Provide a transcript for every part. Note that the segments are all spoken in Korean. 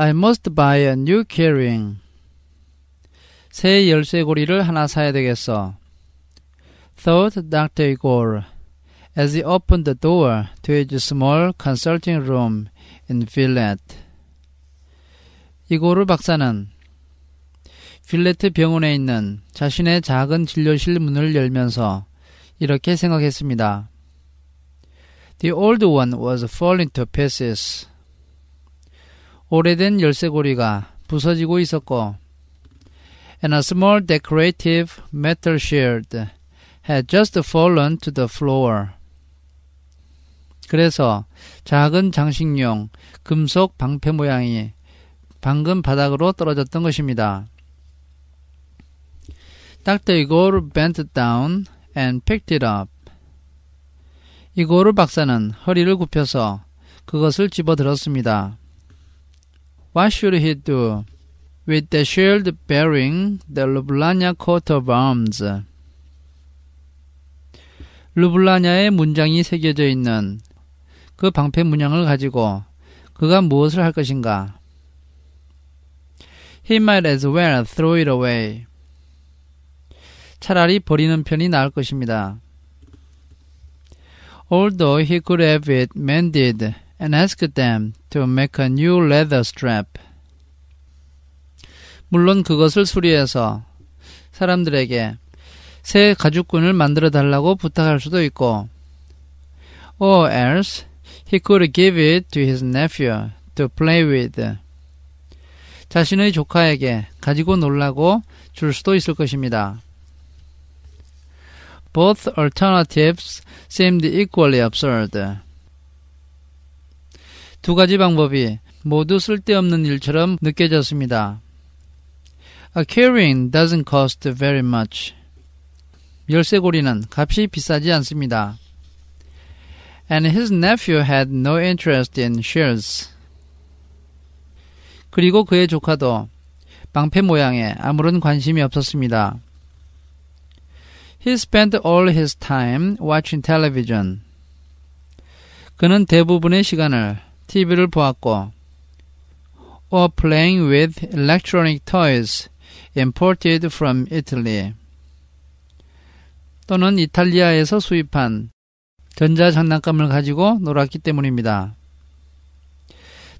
I must buy a new keyring. 새 열쇠고리를 하나 사야 되겠어. Thought Dr. Igor as he opened the door to his small consulting room in v i l l e t t 이고르 박사는 빌레트 병원에 있는 자신의 작은 진료실 문을 열면서 이렇게 생각했습니다. The old one was falling to pieces. 오래된 열쇠고리가 부서지고 있었고 and a small decorative metal shield had just fallen to the floor. 그래서 작은 장식용 금속 방패 모양이 방금 바닥으로 떨어졌던 것입니다. Dr. Igor bent down and picked it up. 이고르 박사는 허리를 굽혀서 그것을 집어들었습니다. What should he do? With the shield bearing the Lublania coat of arms. 루블라냐의 문장이 새겨져 있는 그 방패 문양을 가지고 그가 무엇을 할 것인가? He might as well throw it away. 차라리 버리는 편이 나을 것입니다. Although he could have it mended, and asked them to make a new leather strap. 물론 그것을 수리해서 사람들에게 새 가죽끈을 만들어 달라고 부탁할 수도 있고, or else he could give it to his nephew to play with. 자신의 조카에게 가지고 놀라고 줄 수도 있을 것입니다. Both alternatives seemed equally absurd. 두 가지 방법이 모두 쓸데없는 일처럼 느껴졌습니다. A carrying doesn't cost very much. 열쇠고리는 값이 비싸지 않습니다. And his nephew had no interest in shares. 그리고 그의 조카도 방패 모양에 아무런 관심이 없었습니다. He spent all his time watching television. 그는 대부분의 시간을 TV를 보았고 or playing with electronic toys imported from Italy 또는 이탈리아에서 수입한 전자 장난감을 가지고 놀았기 때문입니다.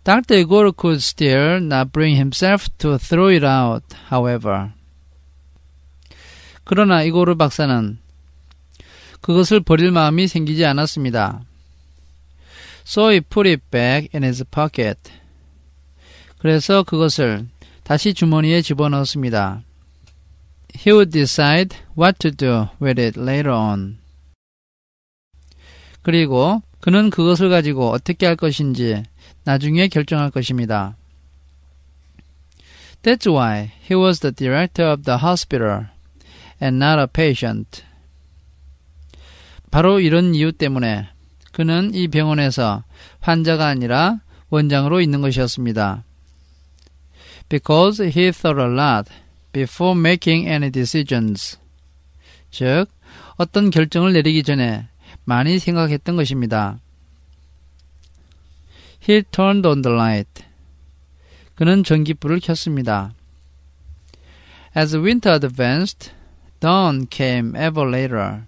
Dr. Gore could still not bring himself to throw it out, however. 그러나 이고르 박사는 그것을 버릴 마음이 생기지 않았습니다. So he put it back in his pocket. 그래서 그것을 다시 주머니에 집어넣었습니다. He would decide what to do with it later on. 그리고 그는 그것을 가지고 어떻게 할 것인지 나중에 결정할 것입니다. That's why he was the director of the hospital and not a patient. 바로 이런 이유 때문에 그는 이 병원에서 환자가 아니라 원장으로 있는 것이었습니다. Because he thought a lot before making any decisions. 즉, 어떤 결정을 내리기 전에 많이 생각했던 것입니다. He turned on the light. 그는 전기불을 켰습니다. As winter advanced, dawn came ever later.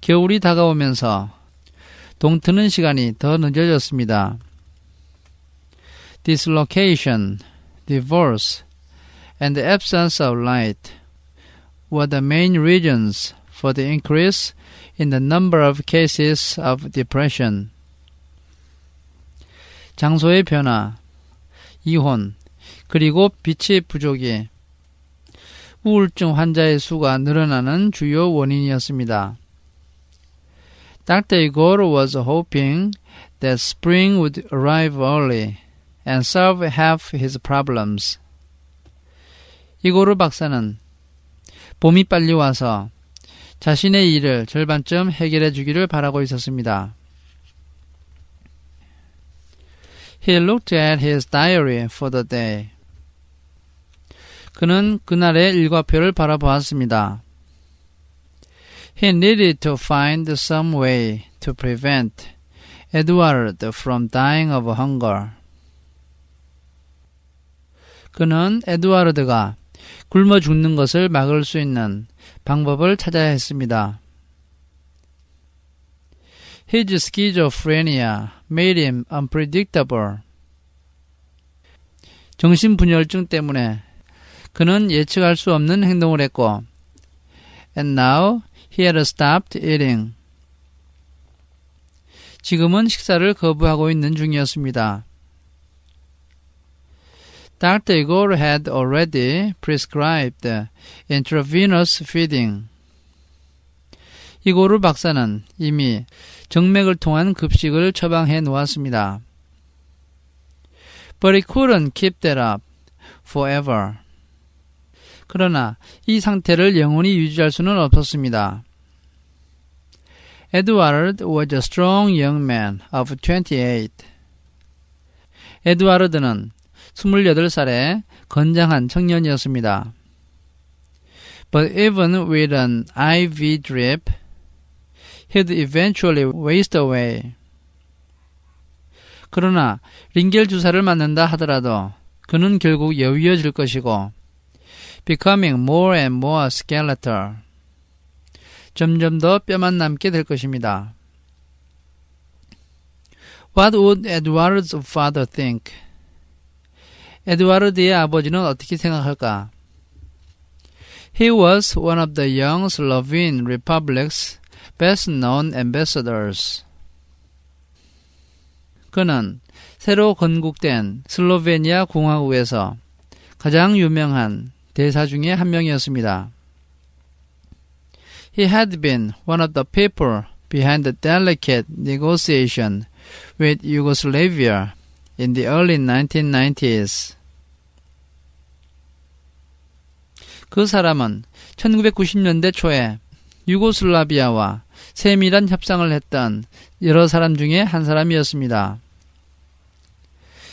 겨울이 다가오면서 동트는 시간이 더 늦어졌습니다. dislocation, divorce, and the absence of light were the main reasons for the increase in the number of cases of depression. 장소의 변화, 이혼, 그리고 빛의 부족이 우울증 환자의 수가 늘어나는 주요 원인이었습니다. Dr. Igor was hoping that spring would arrive early and solve half his problems. 이고르 박사는 봄이 빨리 와서 자신의 일을 절반쯤 해결해 주기를 바라고 있었습니다. He looked at his diary for the day. 그는 그날의 일과표를 바라보았습니다. He needed to find some way to prevent Edward from dying of hunger. 그는 에드와르드가 굶어 죽는 것을 막을 수 있는 방법을 찾아야 했습니다. His schizophrenia made him unpredictable. 정신분열증 때문에 그는 예측할 수 없는 행동을 했고, and now He had stopped eating. 지금은 식사를 거부하고 있는 중이었습니다. Dr. Igor had already prescribed intravenous feeding. 이고르 박사는 이미 정맥을 통한 급식을 처방해 놓았습니다. But he couldn't keep that up forever. 그러나 이 상태를 영원히 유지할 수는 없었습니다. Edward was a strong young man of 28. 에드와르드는 28살의 건장한 청년이었습니다. But even with an IV drip, he'd eventually waste away. 그러나 링겔 주사를 맞는다 하더라도 그는 결국 여위어질 것이고 becoming more and more skeletal 점점 더 뼈만 남게 될 것입니다. What would Edward's father think? 에드와르드의 아버지는 어떻게 생각할까? He was one of the young Slovene Republic's best known ambassadors. 그는 새로 건국된 슬로베니아 공화국에서 가장 유명한 대사 중의한 명이었습니다. He had been one of the people behind the delicate negotiation with Yugoslavia in the early 1990s. 그 사람은 1990년대 초에 유고슬라비아와 세밀한 협상을 했던 여러 사람 중에 한 사람이었습니다.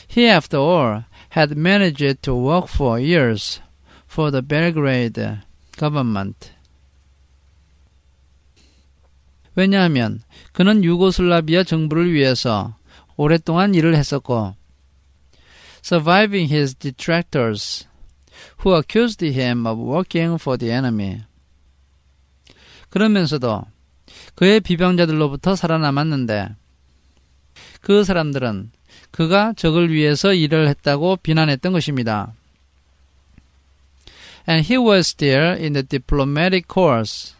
He after all had managed to work for years for the Belgrade government. 왜냐하면 그는 유고슬라비아 정부를 위해서 오랫동안 일을 했었고 surviving his detractors who accused him of working for the enemy. 그러면서도 그의 비방자들로부터 살아남았는데 그 사람들은 그가 적을 위해서 일을 했다고 비난했던 것입니다. And he was still in the diplomatic course.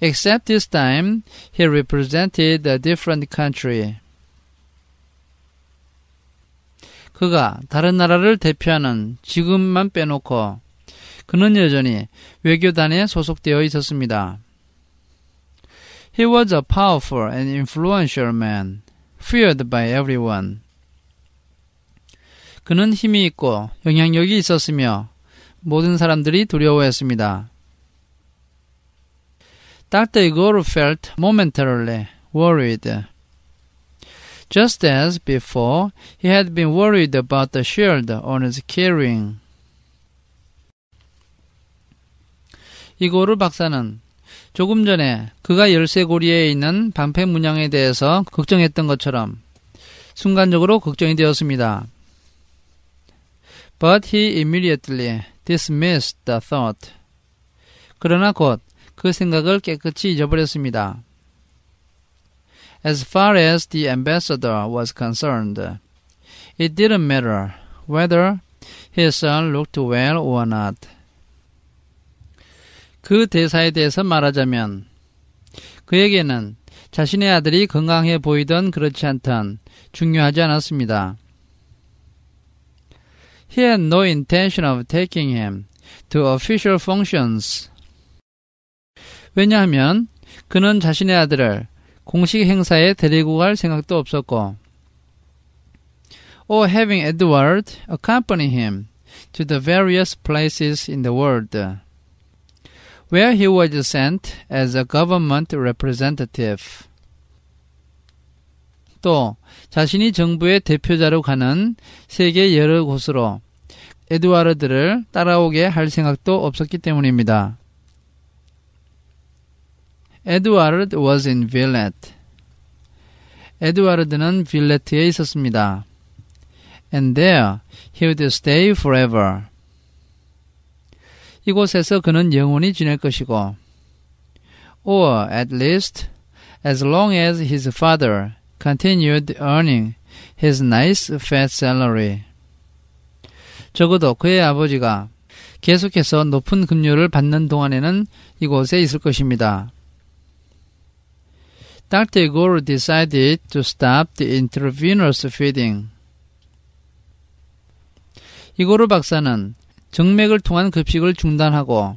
except this time he represented a different country. 그가 다른 나라를 대표하는 지금만 빼놓고 그는 여전히 외교단에 소속되어 있었습니다. He was a powerful and influential man, feared by everyone. 그는 힘이 있고 영향력이 있었으며 모든 사람들이 두려워했습니다. Dr. Igor felt momentarily worried. Just as before, he had been worried about the shield on his carrying. 이고르 박사는 조금 전에 그가 열쇠고리에 있는 방패 문양에 대해서 걱정했던 것처럼 순간적으로 걱정이 되었습니다. But he immediately dismissed the thought. 그러나 곧그 생각을 깨끗이 잊어버렸습니다. As far as the ambassador was concerned, it didn't matter whether his son looked well or not. 그 대사에 대해서 말하자면 그에게는 자신의 아들이 건강해 보이던 그렇지 않던 중요하지 않았습니다. He had no intention of taking him to official functions 왜냐하면 그는 자신의 아들을 공식 행사에 데리고 갈 생각도 없었고 or having Edward accompany him to the various places in the world where he was sent as a government representative. 또 자신이 정부의 대표자로 가는 세계 여러 곳으로 에드와르드를 따라오게 할 생각도 없었기 때문입니다. 에드와르드 was in Villette. 에드와르드는 빌레트에 있었습니다. And there he would stay forever. 이곳에서 그는 영원히 지낼 것이고 or at least as long as his father continued earning his nice fat salary. 적어도 그의 아버지가 계속해서 높은 급료를 받는 동안에는 이곳에 있을 것입니다. Dr. Guru decided to stop the intravenous feeding. 이고르 박사는 정맥을 통한 급식을 중단하고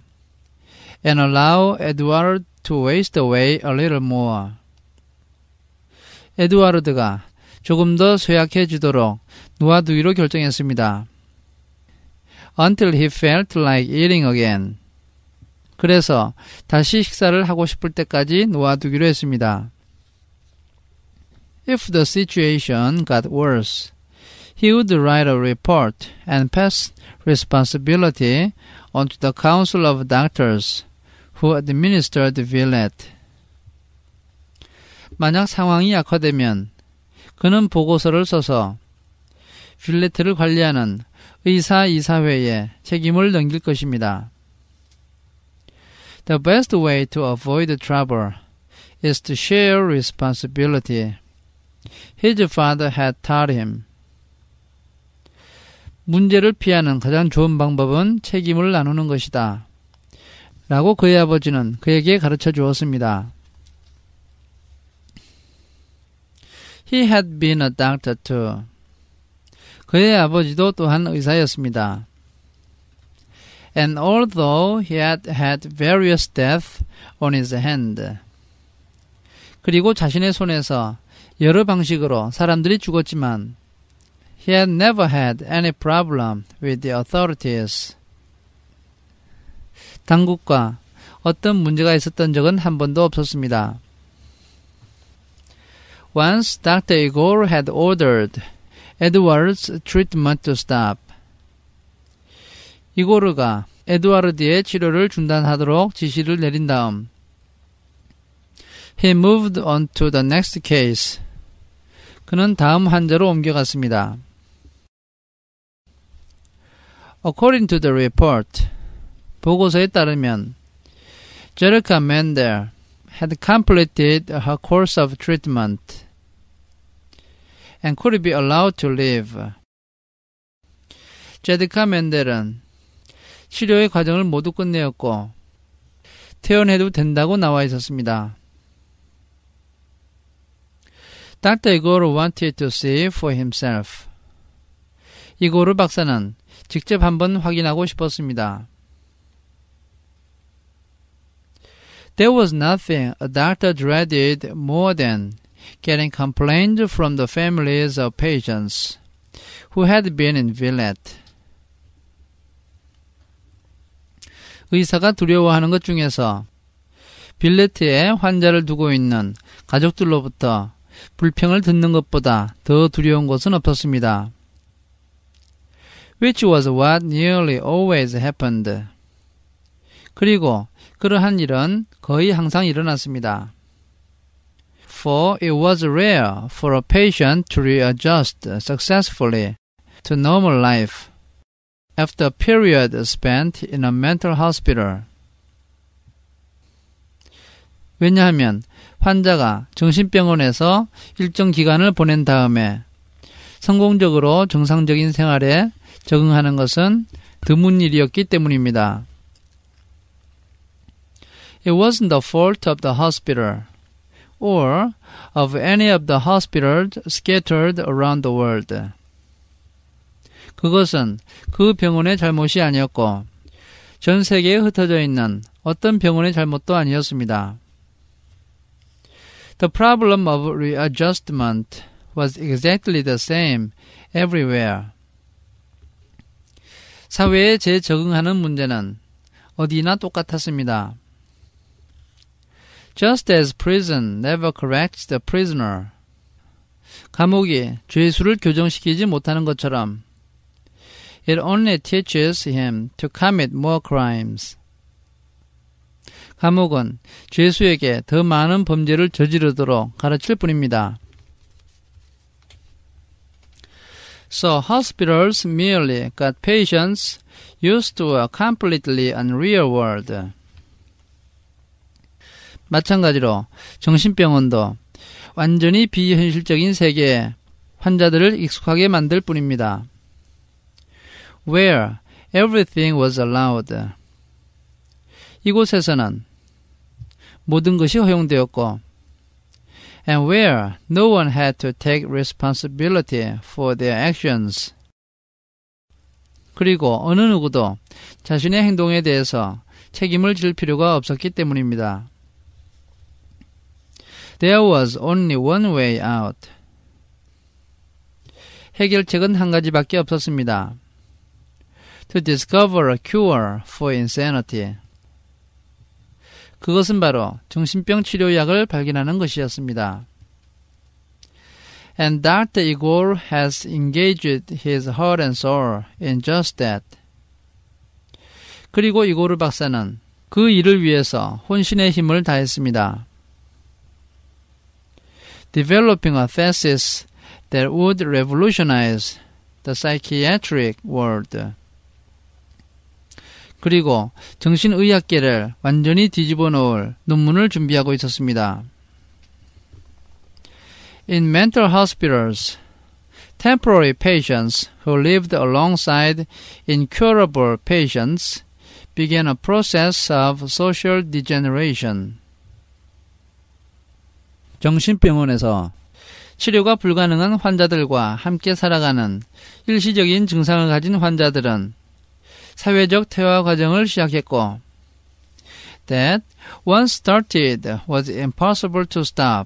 and allow Edward to waste away a little more. 에드와드가 조금 더 쇠약해지도록 놓아두기로 결정했습니다. Until he felt like eating again. 그래서 다시 식사를 하고 싶을 때까지 놓아두기로 했습니다. If the situation got worse, he would write a report and pass responsibility onto the Council of Doctors who administered Villette. 만약 상황이 악화되면 그는 보고서를 써서 빌레트를 관리하는 의사 이사회에 책임을 넘길 것입니다. The best way to avoid trouble is to share responsibility. His father had taught him. 문제를 피하는 가장 좋은 방법은 책임을 나누는 것이다. 라고 그의 아버지는 그에게 가르쳐 주었습니다. He had been a doctor too. 그의 아버지도 또한 의사였습니다. And although he had had various deaths on his hand. 그리고 자신의 손에서 여러 방식으로 사람들이 죽었지만 he had never had any problem with the authorities. 당국과 어떤 문제가 있었던 적은 한 번도 없었습니다. Once Dr. Igor had ordered Edward's treatment to stop. 이고르가 에드와르드의 치료를 중단하도록 지시를 내린 다음 He moved on to the next case. 그는 다음 환자로 옮겨갔습니다. According to the report, 보고서에 따르면 Jerica Mendel had completed her course of treatment and could be allowed to live. 제드카 멘델은 치료의 과정을 모두 끝내었고 퇴원해도 된다고 나와 있었습니다. Dr. Igor wanted to see for himself. 이고르 박사는 직접 한번 확인하고 싶었습니다. There was nothing a doctor dreaded more than getting complained from the families of patients who had been in Villette. 의사가 두려워하는 것 중에서 빌레트에 환자를 두고 있는 가족들로부터 불평을 듣는 것보다 더 두려운 것은 없었습니다. Which was what nearly always happened. 그리고 그러한 일은 거의 항상 일어났습니다. For it was rare for a patient to readjust successfully to normal life after a period spent in a mental hospital. 왜냐하면 환자가 정신병원에서 일정 기간을 보낸 다음에 성공적으로 정상적인 생활에 적응하는 것은 드문 일이었기 때문입니다. It wasn't the fault of the hospital or of any of the hospitals scattered around the world. 그것은 그 병원의 잘못이 아니었고 전 세계에 흩어져 있는 어떤 병원의 잘못도 아니었습니다. The problem of readjustment was exactly the same everywhere. 사회에 재적응하는 문제는 어디나 똑같았습니다. Just as prison never corrects the prisoner. 감옥이 죄수를 교정시키지 못하는 것처럼 It only teaches him to commit more crimes. 감옥은 죄수에게 더 많은 범죄를 저지르도록 가르칠 뿐입니다. So hospitals merely got patients used to a completely unreal world. 마찬가지로 정신병원도 완전히 비현실적인 세계에 환자들을 익숙하게 만들 뿐입니다. Where everything was allowed. 이곳에서는 모든 것이 허용되었고 and where no one had to take responsibility for their actions. 그리고 어느 누구도 자신의 행동에 대해서 책임을 질 필요가 없었기 때문입니다. There was only one way out. 해결책은 한 가지밖에 없었습니다. To discover a cure for insanity. 그것은 바로 정신병 치료약을 발견하는 것이었습니다. And Dr. Igor has engaged his heart and soul in just that. 그리고 이고르 박사는 그 일을 위해서 혼신의 힘을 다했습니다. Developing a thesis that would revolutionize the psychiatric world. 그리고 정신의학계를 완전히 뒤집어 놓을 논문을 준비하고 있었습니다. In mental hospitals, temporary patients who lived alongside incurable patients began a process of social degeneration. 정신병원에서 치료가 불가능한 환자들과 함께 살아가는 일시적인 증상을 가진 환자들은 사회적 퇴화 과정을 시작했고 that once started was impossible to stop.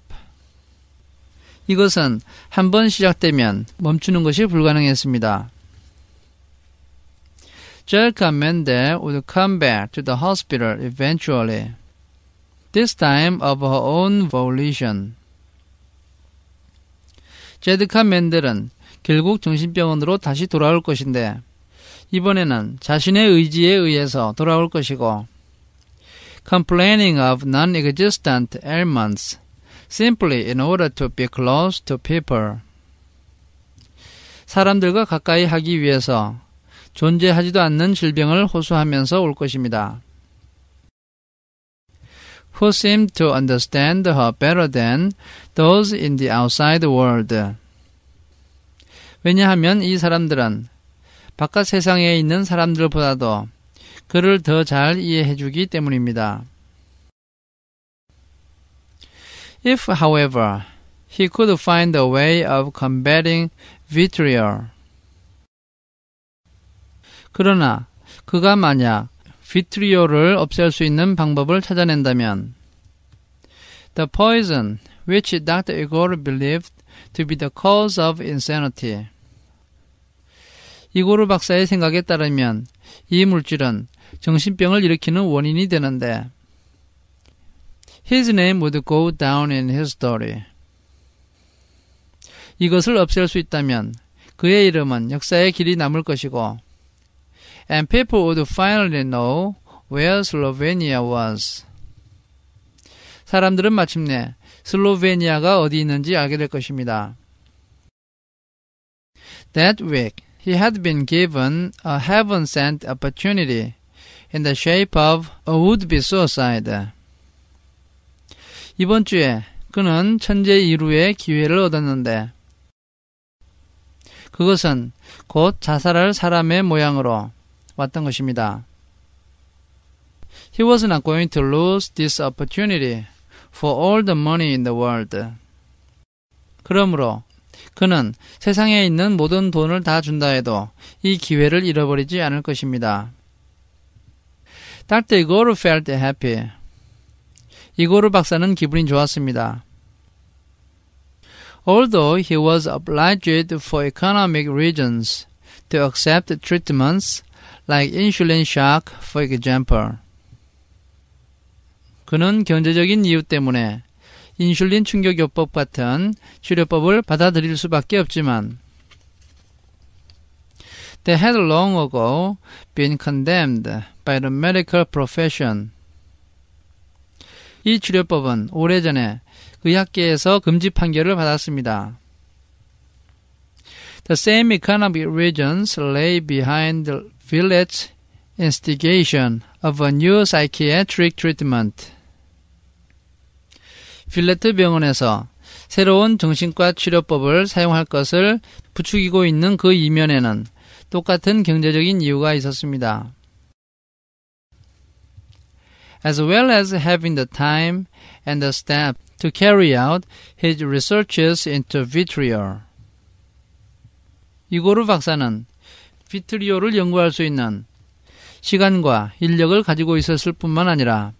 이것은 한 번 시작되면 멈추는 것이 불가능했습니다. Jelka Mende would come back to the hospital eventually, this time of her own volition. 제드카 맨델은 결국 정신병원으로 다시 돌아올 것인데 이번에는 자신의 의지에 의해서 돌아올 것이고 complaining of non-existent ailments simply in order to be close to people 사람들과 가까이 하기 위해서 존재하지도 않는 질병을 호소하면서 올 것입니다. Who seemed to understand her better than those in the outside world. 왜냐하면 이 사람들은 바깥 세상에 있는 사람들보다도 그를 더 잘 이해해 주기 때문입니다. If, however, he could find a way of combating vitriol. 그러나 그가 만약 비트리오를 없앨 수 있는 방법을 찾아낸다면 The poison which Dr. Igor believed to be the cause of insanity. 이고르 박사의 생각에 따르면 이 물질은 정신병을 일으키는 원인이 되는데 His name would go down in his t o r y 이것을 없앨 수 있다면 그의 이름은 역사의 길이 남을 것이고 And people would finally know where Slovenia was. 사람들은 마침내 슬로베니아가 어디 있는지 알게 될 것입니다. That week, he had been given a heaven sent opportunity in the shape of a would-be suicide. 이번 주에 그는 천재 이루의 기회를 얻었는데 그것은 곧 자살할 사람의 모양으로 왔던 것입니다. He was not going to lose this opportunity for all the money in the world. 그러므로 그는 세상에 있는 모든 돈을 다 준다 해도 이 기회를 잃어버리지 않을 것입니다. 딸때 이거를 felt happy. 이고르 박사는 기분이 좋았습니다. Although he was obliged for economic reasons to accept treatments like insulin shock, for example. 그는 경제적인 이유 때문에 인슐린 충격요법 같은 치료법을 받아들일 수밖에 없지만 They had long ago been condemned by the medical profession. 이 치료법은 오래전에 의학계에서 금지 판결을 받았습니다. The same economic reasons lay behind the village instigation of a new psychiatric treatment. 필레트 병원에서 새로운 정신과 치료법을 사용할 것을 부추기고 있는 그 이면에는 똑같은 경제적인 이유가 있었습니다. as well as having the time and the staff to carry out his researches into vitriol. 이고르 박사는 비트리오를 연구할 수 있는 시간과 인력을 가지고 있었을 뿐만 아니라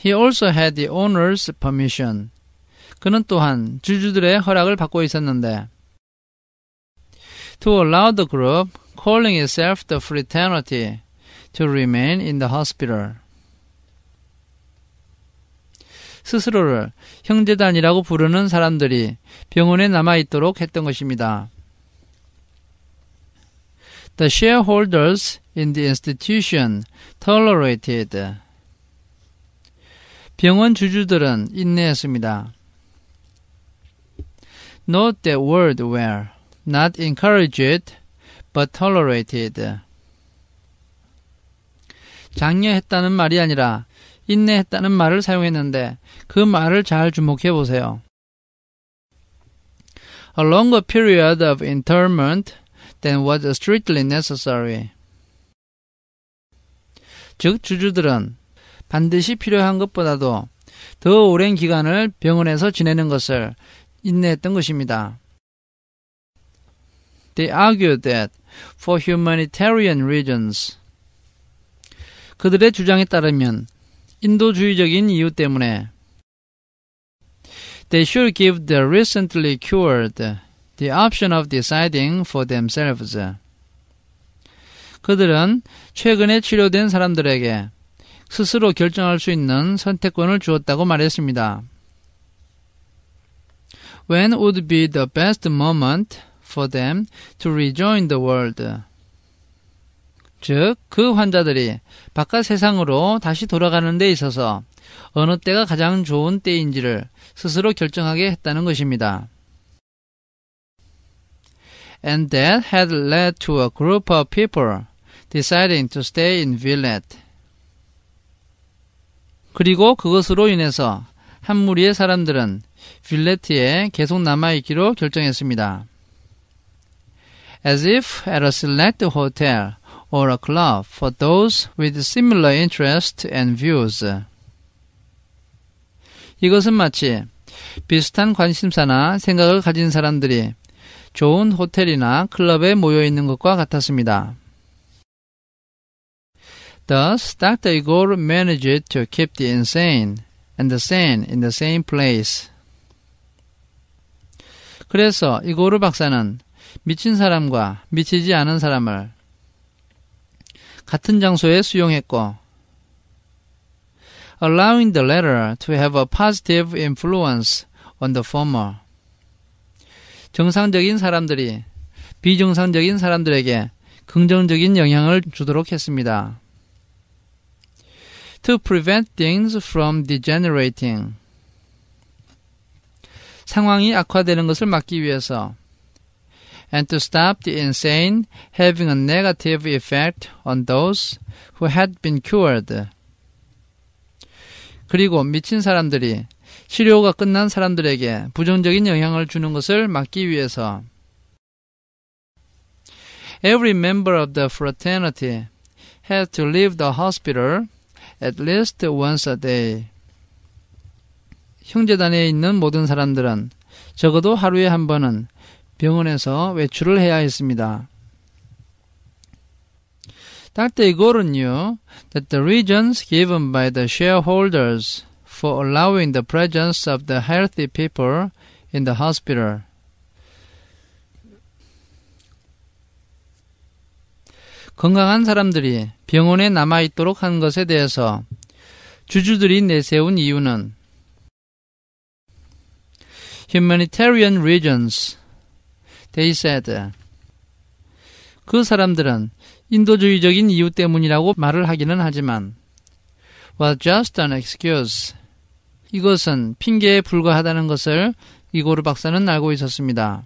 He also had the owner's permission. 그는 또한 주주들의 허락을 받고 있었는데 to allow the group calling itself the fraternity to remain in the hospital. 스스로를 형제단이라고 부르는 사람들이 병원에 남아 있도록 했던 것입니다. The shareholders in the institution tolerated 병원 주주들은 인내했습니다. Note that word were not encouraged but tolerated. 장려했다는 말이 아니라 인내했다는 말을 사용했는데 그 말을 잘 주목해 보세요. A longer period of internment than was strictly necessary. 즉 주주들은 반드시 필요한 것보다도 더 오랜 기간을 병원에서 지내는 것을 인내했던 것입니다. They argued that for humanitarian reasons 그들의 주장에 따르면 인도주의적인 이유 때문에 they should give the recently cured the option of deciding for themselves. 그들은 최근에 치료된 사람들에게 스스로 결정할 수 있는 선택권을 주었다고 말했습니다. When would be the best moment for them to rejoin the world? 즉, 그 환자들이 바깥 세상으로 다시 돌아가는 데 있어서 어느 때가 가장 좋은 때인지를 스스로 결정하게 했다는 것입니다. And that had led to a group of people deciding to stay in Villette. 그리고 그것으로 인해서 한 무리의 사람들은 빌레트에 계속 남아있기로 결정했습니다. As if at a select hotel or a club for those with similar interests and views. 이것은 마치 비슷한 관심사나 생각을 가진 사람들이 좋은 호텔이나 클럽에 모여 있는 것과 같았습니다. Thus, Dr. Igor managed to keep the insane and the sane in the same place. 그래서 이고르 박사는 미친 사람과 미치지 않은 사람을 같은 장소에 수용했고, allowing the latter to have a positive influence on the former. 정상적인 사람들이 비정상적인 사람들에게 긍정적인 영향을 주도록 했습니다. to prevent things from degenerating. 상황이 악화되는 것을 막기 위해서 and to stop the insane having a negative effect on those who had been cured. 그리고 미친 사람들이 치료가 끝난 사람들에게 부정적인 영향을 주는 것을 막기 위해서 Every member of the fraternity had to leave the hospital at least once a day. 형제단에 있는 모든 사람들은 적어도 하루에 한 번은 병원에서 외출을 해야 했습니다. Dr. Igor은요, that the reasons given by the shareholders for allowing the presence of the healthy people in the hospital 건강한 사람들이 병원에 남아있도록 한 것에 대해서 주주들이 내세운 이유는 humanitarian regions. They said. 그 사람들은 인도주의적인 이유 때문이라고 말을 하기는 하지만 was just an excuse. 이것은 핑계에 불과하다는 것을 이고르 박사는 알고 있었습니다.